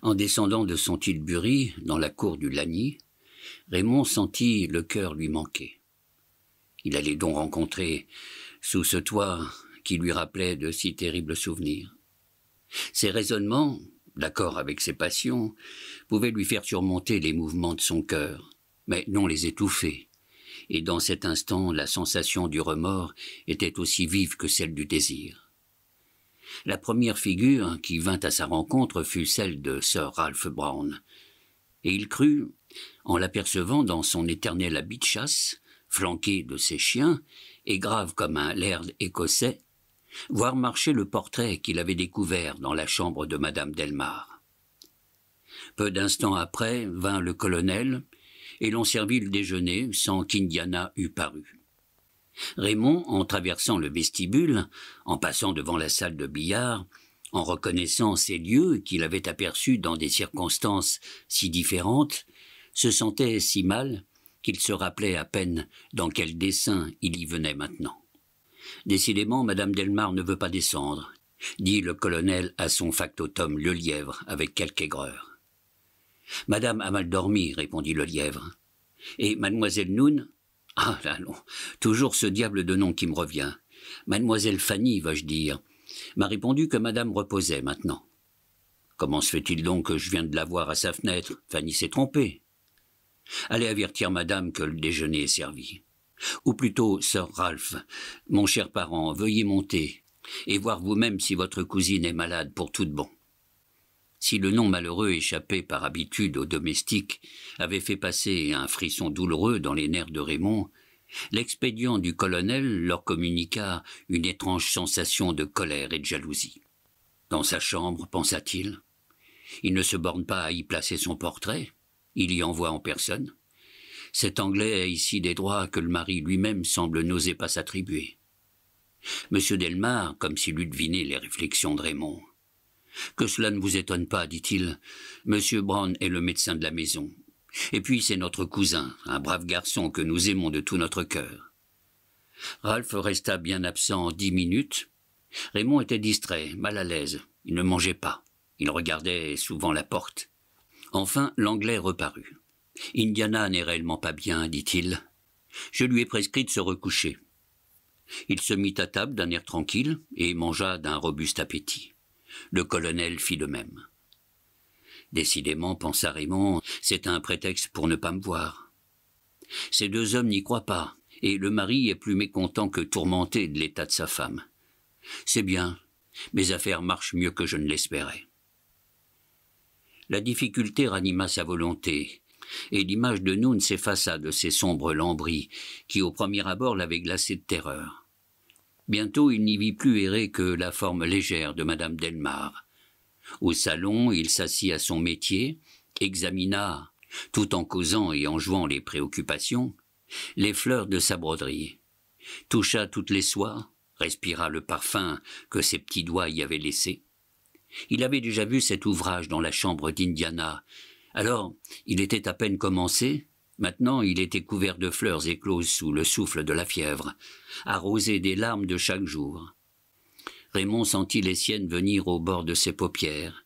En descendant de son tilbury, dans la cour du Lagny, Raymond sentit le cœur lui manquer. Il allait donc rencontrer, sous ce toit qui lui rappelait de si terribles souvenirs. Ses raisonnements, d'accord avec ses passions, pouvaient lui faire surmonter les mouvements de son cœur, mais non les étouffer. Et dans cet instant, la sensation du remords était aussi vive que celle du désir. La première figure qui vint à sa rencontre fut celle de Sir Ralph Brown. Et il crut, en l'apercevant dans son éternel habit de chasse, flanqué de ses chiens, et grave comme un laird écossais, voir marcher le portrait qu'il avait découvert dans la chambre de Madame Delmar. Peu d'instants après vint le colonel, et l'on servit le déjeuner sans qu'Indiana eût paru. Raymond, en traversant le vestibule, en passant devant la salle de billard, en reconnaissant ces lieux qu'il avait aperçus dans des circonstances si différentes, se sentait si mal qu'il se rappelait à peine dans quel dessein il y venait maintenant. Décidément, madame Delmar ne veut pas descendre, dit le colonel à son factotum le lièvre avec quelque aigreur. Madame a mal dormi, répondit le lièvre. Et mademoiselle Noun ah là non, toujours ce diable de nom qui me revient. Mademoiselle Fanny, vais-je dire, m'a répondu que madame reposait maintenant. Comment se fait-il donc que je viens de la voir à sa fenêtre Fanny s'est trompée. Allez avertir madame que le déjeuner est servi. Ou plutôt, sœur Ralph, mon cher parent, veuillez monter et voir vous-même si votre cousine est malade pour tout de bon. Si le nom malheureux échappé par habitude au domestiques avait fait passer un frisson douloureux dans les nerfs de Raymond, l'expédient du colonel leur communiqua une étrange sensation de colère et de jalousie. Dans sa chambre, pensa-t-il, il ne se borne pas à y placer son portrait, il y envoie en personne. Cet Anglais a ici des droits que le mari lui-même semble n'oser pas s'attribuer. M. Delmar, comme s'il eût deviné les réflexions de Raymond, que cela ne vous étonne pas, dit-il. Monsieur Brown est le médecin de la maison. Et puis c'est notre cousin, un brave garçon que nous aimons de tout notre cœur. Ralph resta bien absent dix minutes. Raymond était distrait, mal à l'aise. Il ne mangeait pas. Il regardait souvent la porte. Enfin, l'anglais reparut. Indiana n'est réellement pas bien, dit-il. Je lui ai prescrit de se recoucher. Il se mit à table d'un air tranquille et mangea d'un robuste appétit. Le colonel fit de même. Décidément, pensa Raymond, c'est un prétexte pour ne pas me voir. Ces deux hommes n'y croient pas, et le mari est plus mécontent que tourmenté de l'état de sa femme. C'est bien, mes affaires marchent mieux que je ne l'espérais. La difficulté ranima sa volonté, et l'image de Noun s'effaça de ces sombres lambris, qui au premier abord l'avaient glacé de terreur. Bientôt il n'y vit plus errer que la forme légère de madame Delmar. Au salon, il s'assit à son métier, examina, tout en causant et en jouant les préoccupations, les fleurs de sa broderie, toucha toutes les soies, respira le parfum que ses petits doigts y avaient laissé. Il avait déjà vu cet ouvrage dans la chambre d'Indiana. Alors, il était à peine commencé Maintenant il était couvert de fleurs écloses sous le souffle de la fièvre, arrosé des larmes de chaque jour. Raymond sentit les siennes venir au bord de ses paupières,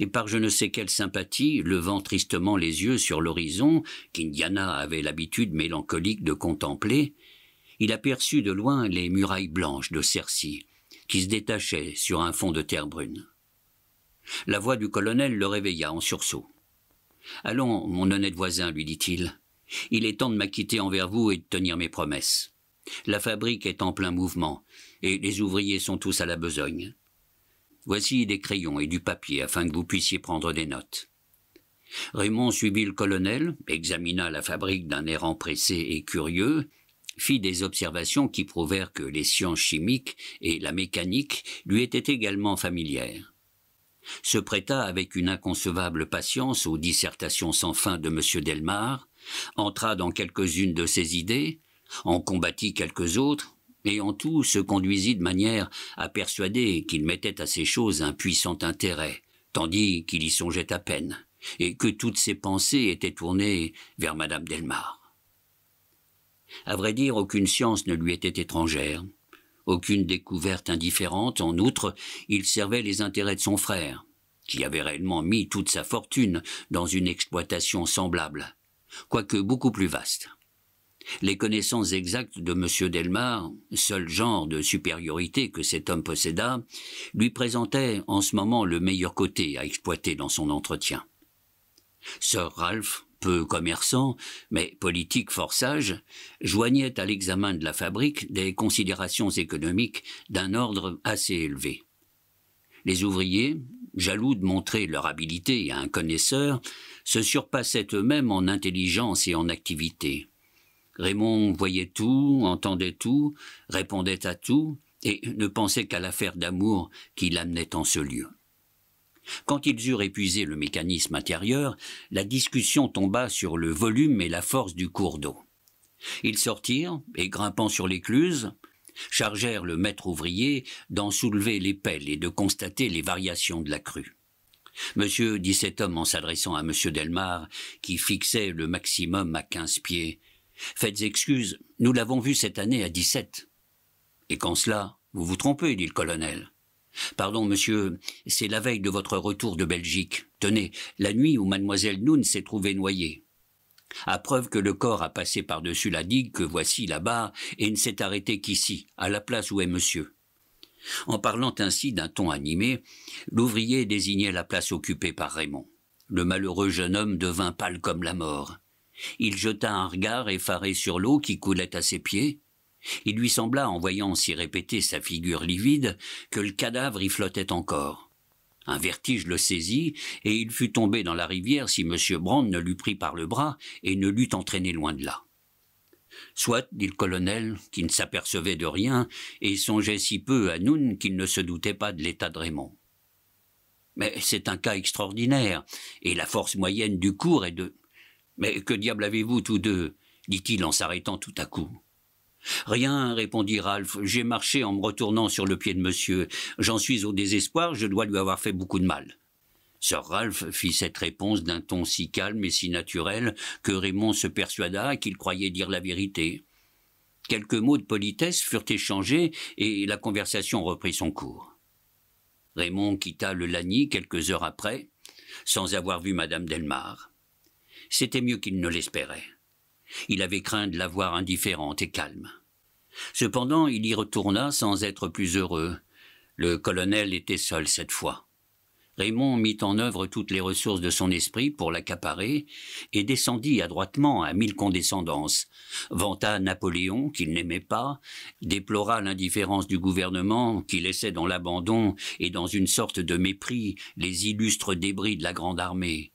et par je ne sais quelle sympathie, levant tristement les yeux sur l'horizon, qu'Indiana avait l'habitude mélancolique de contempler, il aperçut de loin les murailles blanches de Cercy, qui se détachaient sur un fond de terre brune. La voix du colonel le réveilla en sursaut. Allons, mon honnête voisin, lui dit-il, il est temps de m'acquitter envers vous et de tenir mes promesses. La fabrique est en plein mouvement, et les ouvriers sont tous à la besogne. Voici des crayons et du papier afin que vous puissiez prendre des notes. Raymond suivit le colonel, examina la fabrique d'un air empressé et curieux, fit des observations qui prouvèrent que les sciences chimiques et la mécanique lui étaient également familières. Se prêta avec une inconcevable patience aux dissertations sans fin de M. Delmar, entra dans quelques-unes de ses idées, en combattit quelques autres, et en tout se conduisit de manière à persuader qu'il mettait à ces choses un puissant intérêt, tandis qu'il y songeait à peine, et que toutes ses pensées étaient tournées vers madame Delmar. À vrai dire, aucune science ne lui était étrangère, aucune découverte indifférente. En outre, il servait les intérêts de son frère, qui avait réellement mis toute sa fortune dans une exploitation semblable, quoique beaucoup plus vaste. Les connaissances exactes de M. Delmar, seul genre de supériorité que cet homme posséda, lui présentaient en ce moment le meilleur côté à exploiter dans son entretien. Sir Ralph, peu commerçant, mais politique fort sage, joignait à l'examen de la fabrique des considérations économiques d'un ordre assez élevé. Les ouvriers, jaloux de montrer leur habileté à un connaisseur, se surpassaient eux-mêmes en intelligence et en activité. Raymond voyait tout, entendait tout, répondait à tout, et ne pensait qu'à l'affaire d'amour qui l'amenait en ce lieu. Quand ils eurent épuisé le mécanisme intérieur, la discussion tomba sur le volume et la force du cours d'eau. Ils sortirent, et grimpant sur l'écluse, chargèrent le maître ouvrier d'en soulever les pelles et de constater les variations de la crue. Monsieur, dit cet homme en s'adressant à monsieur Delmar, qui fixait le maximum à quinze pieds, faites excuse, nous l'avons vu cette année à dix-sept. Et quand cela, vous vous trompez, dit le colonel. Pardon, monsieur, c'est la veille de votre retour de Belgique. Tenez, la nuit où mademoiselle Noun s'est trouvée noyée à preuve que le corps a passé par-dessus la digue que voici là-bas et ne s'est arrêté qu'ici, à la place où est monsieur. En parlant ainsi d'un ton animé, l'ouvrier désignait la place occupée par Raymond. Le malheureux jeune homme devint pâle comme la mort. Il jeta un regard effaré sur l'eau qui coulait à ses pieds. Il lui sembla, en voyant s'y répéter sa figure livide, que le cadavre y flottait encore. Un vertige le saisit, et il fut tombé dans la rivière si M. Brand ne l'eût pris par le bras et ne l'eût entraîné loin de là. Soit, dit le colonel, qui ne s'apercevait de rien, et songeait si peu à Noun qu'il ne se doutait pas de l'état de Raymond. Mais c'est un cas extraordinaire, et la force moyenne du cours est de. Mais que diable avez-vous tous deux dit-il en s'arrêtant tout à coup. Rien, répondit Ralph, j'ai marché en me retournant sur le pied de monsieur. J'en suis au désespoir, je dois lui avoir fait beaucoup de mal. Sir Ralph fit cette réponse d'un ton si calme et si naturel que Raymond se persuada qu'il croyait dire la vérité. Quelques mots de politesse furent échangés et la conversation reprit son cours. Raymond quitta le Lagny quelques heures après, sans avoir vu Madame Delmar. C'était mieux qu'il ne l'espérait. Il avait craint de la voir indifférente et calme. Cependant, il y retourna sans être plus heureux. Le colonel était seul cette fois. Raymond mit en œuvre toutes les ressources de son esprit pour l'accaparer et descendit adroitement à mille condescendances, vanta Napoléon qu'il n'aimait pas, déplora l'indifférence du gouvernement qui laissait dans l'abandon et dans une sorte de mépris les illustres débris de la grande armée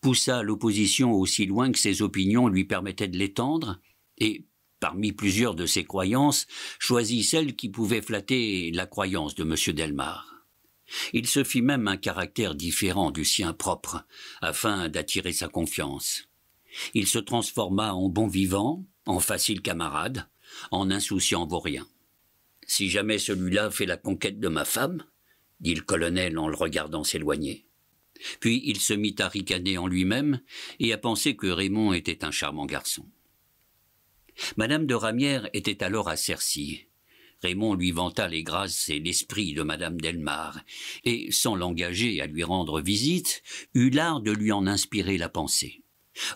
poussa l'opposition aussi loin que ses opinions lui permettaient de l'étendre, et, parmi plusieurs de ses croyances, choisit celle qui pouvait flatter la croyance de M. Delmar. Il se fit même un caractère différent du sien propre, afin d'attirer sa confiance. Il se transforma en bon vivant, en facile camarade, en insouciant vaurien. Si jamais celui-là fait la conquête de ma femme, dit le colonel en le regardant s'éloigner, puis il se mit à ricaner en lui-même et à penser que Raymond était un charmant garçon. Madame de Ramière était alors à Cercy. Raymond lui vanta les grâces et l'esprit de Madame Delmar, et, sans l'engager à lui rendre visite, eut l'art de lui en inspirer la pensée.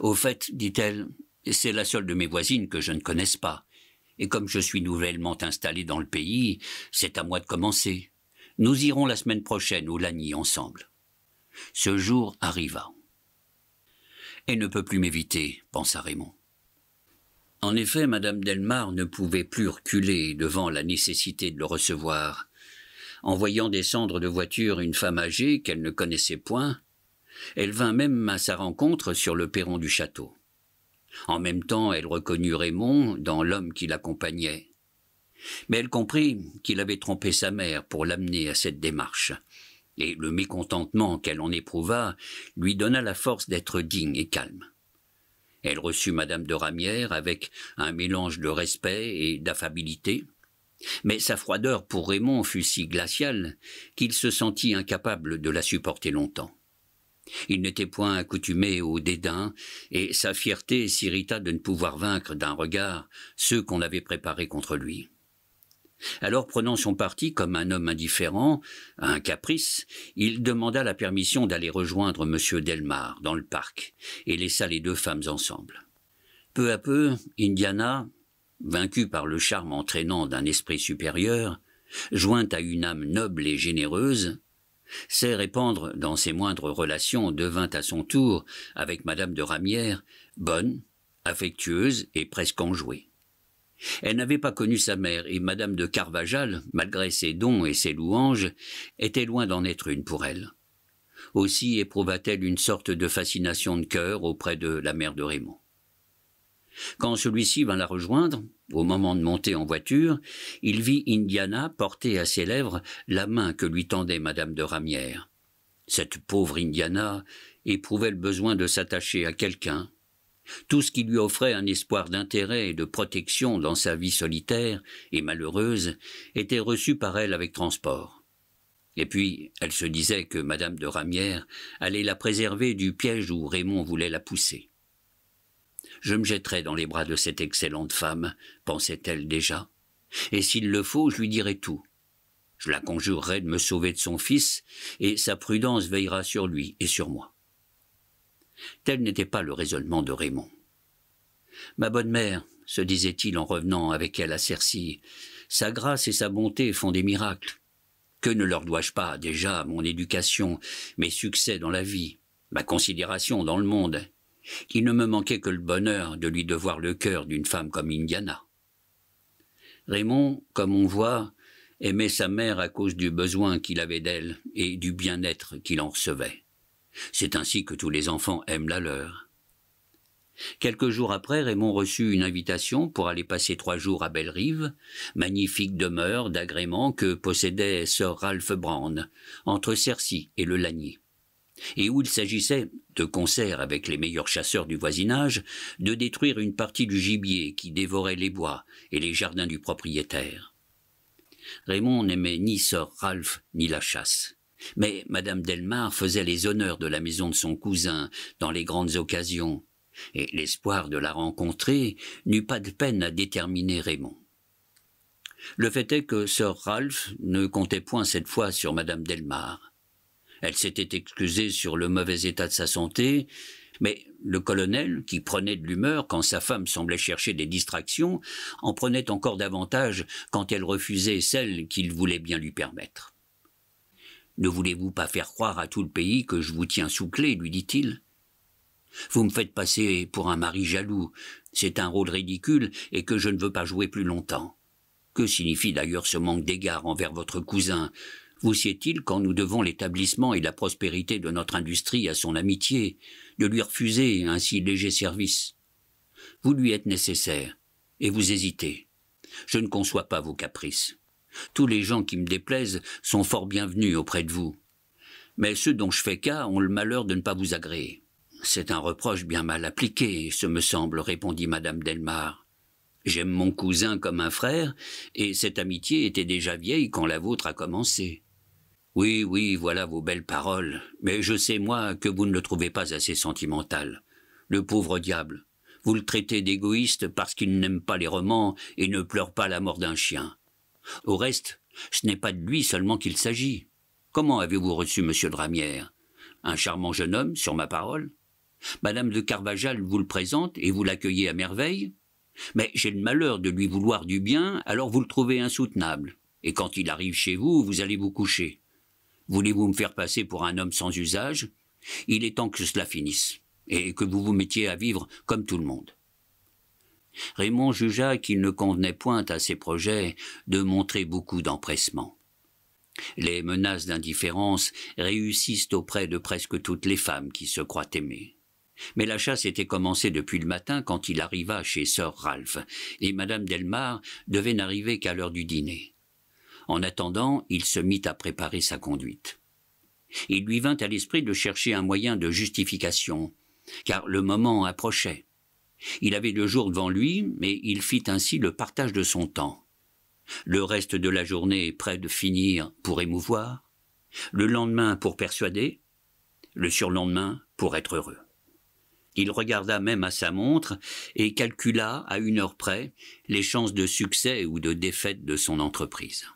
Au fait, dit-elle, c'est la seule de mes voisines que je ne connaisse pas, et comme je suis nouvellement installée dans le pays, c'est à moi de commencer. Nous irons la semaine prochaine au Lagny ensemble. Ce jour arriva. Elle ne peut plus m'éviter, pensa Raymond. En effet, madame Delmar ne pouvait plus reculer devant la nécessité de le recevoir. En voyant descendre de voiture une femme âgée qu'elle ne connaissait point, elle vint même à sa rencontre sur le perron du château. En même temps, elle reconnut Raymond dans l'homme qui l'accompagnait. Mais elle comprit qu'il avait trompé sa mère pour l'amener à cette démarche et le mécontentement qu'elle en éprouva lui donna la force d'être digne et calme. Elle reçut madame de Ramière avec un mélange de respect et d'affabilité, mais sa froideur pour Raymond fut si glaciale qu'il se sentit incapable de la supporter longtemps. Il n'était point accoutumé au dédain, et sa fierté s'irrita de ne pouvoir vaincre d'un regard ceux qu'on avait préparés contre lui. Alors, prenant son parti comme un homme indifférent, un caprice, il demanda la permission d'aller rejoindre M. Delmar dans le parc et laissa les deux femmes ensemble. Peu à peu, Indiana, vaincue par le charme entraînant d'un esprit supérieur, jointe à une âme noble et généreuse, sait répandre dans ses moindres relations devint à son tour, avec Madame de Ramière, bonne, affectueuse et presque enjouée. Elle n'avait pas connu sa mère et Madame de Carvajal, malgré ses dons et ses louanges, était loin d'en être une pour elle. Aussi éprouva-t-elle une sorte de fascination de cœur auprès de la mère de Raymond. Quand celui-ci vint la rejoindre, au moment de monter en voiture, il vit Indiana porter à ses lèvres la main que lui tendait Madame de Ramière. Cette pauvre Indiana éprouvait le besoin de s'attacher à quelqu'un, tout ce qui lui offrait un espoir d'intérêt et de protection dans sa vie solitaire et malheureuse était reçu par elle avec transport. Et puis, elle se disait que Madame de Ramière allait la préserver du piège où Raymond voulait la pousser. Je me jetterai dans les bras de cette excellente femme, pensait-elle déjà, et s'il le faut, je lui dirai tout. Je la conjurerai de me sauver de son fils, et sa prudence veillera sur lui et sur moi. Tel n'était pas le raisonnement de Raymond. Ma bonne mère, se disait-il en revenant avec elle à Cercy, sa grâce et sa bonté font des miracles. Que ne leur dois-je pas déjà mon éducation, mes succès dans la vie, ma considération dans le monde Il ne me manquait que le bonheur de lui devoir le cœur d'une femme comme Indiana. Raymond, comme on voit, aimait sa mère à cause du besoin qu'il avait d'elle et du bien-être qu'il en recevait. C'est ainsi que tous les enfants aiment la leur. Quelques jours après, Raymond reçut une invitation pour aller passer trois jours à Bellerive, magnifique demeure d'agrément que possédait Sir Ralph Brand, entre Cercy et le Lagny, et où il s'agissait, de concert avec les meilleurs chasseurs du voisinage, de détruire une partie du gibier qui dévorait les bois et les jardins du propriétaire. Raymond n'aimait ni Sir Ralph ni la chasse. Mais Madame Delmar faisait les honneurs de la maison de son cousin dans les grandes occasions, et l'espoir de la rencontrer n'eut pas de peine à déterminer Raymond. Le fait est que Sir Ralph ne comptait point cette fois sur Madame Delmar. Elle s'était excusée sur le mauvais état de sa santé, mais le colonel, qui prenait de l'humeur quand sa femme semblait chercher des distractions, en prenait encore davantage quand elle refusait celle qu'il voulait bien lui permettre. Ne voulez-vous pas faire croire à tout le pays que je vous tiens sous clé lui dit-il. Vous me faites passer pour un mari jaloux. C'est un rôle ridicule et que je ne veux pas jouer plus longtemps. Que signifie d'ailleurs ce manque d'égard envers votre cousin Vous sied-il quand nous devons l'établissement et la prospérité de notre industrie à son amitié, de lui refuser un si léger service Vous lui êtes nécessaire, et vous hésitez. Je ne conçois pas vos caprices. Tous les gens qui me déplaisent sont fort bienvenus auprès de vous. Mais ceux dont je fais cas ont le malheur de ne pas vous agréer. C'est un reproche bien mal appliqué, ce me semble, répondit madame Delmar. J'aime mon cousin comme un frère, et cette amitié était déjà vieille quand la vôtre a commencé. Oui, oui, voilà vos belles paroles, mais je sais, moi, que vous ne le trouvez pas assez sentimental. Le pauvre diable. Vous le traitez d'égoïste parce qu'il n'aime pas les romans et ne pleure pas la mort d'un chien. Au reste, ce n'est pas de lui seulement qu'il s'agit. Comment avez-vous reçu M. de Ramière Un charmant jeune homme, sur ma parole Madame de Carvajal vous le présente et vous l'accueillez à merveille Mais j'ai le malheur de lui vouloir du bien, alors vous le trouvez insoutenable. Et quand il arrive chez vous, vous allez vous coucher. Voulez-vous me faire passer pour un homme sans usage Il est temps que cela finisse, et que vous vous mettiez à vivre comme tout le monde. Raymond jugea qu'il ne convenait point à ses projets de montrer beaucoup d'empressement. Les menaces d'indifférence réussissent auprès de presque toutes les femmes qui se croient aimées. Mais la chasse était commencée depuis le matin quand il arriva chez Sir Ralph, et Madame Delmar devait n'arriver qu'à l'heure du dîner. En attendant, il se mit à préparer sa conduite. Il lui vint à l'esprit de chercher un moyen de justification, car le moment approchait. Il avait le jour devant lui, mais il fit ainsi le partage de son temps. Le reste de la journée est près de finir pour émouvoir, le lendemain pour persuader, le surlendemain pour être heureux. Il regarda même à sa montre et calcula à une heure près les chances de succès ou de défaite de son entreprise.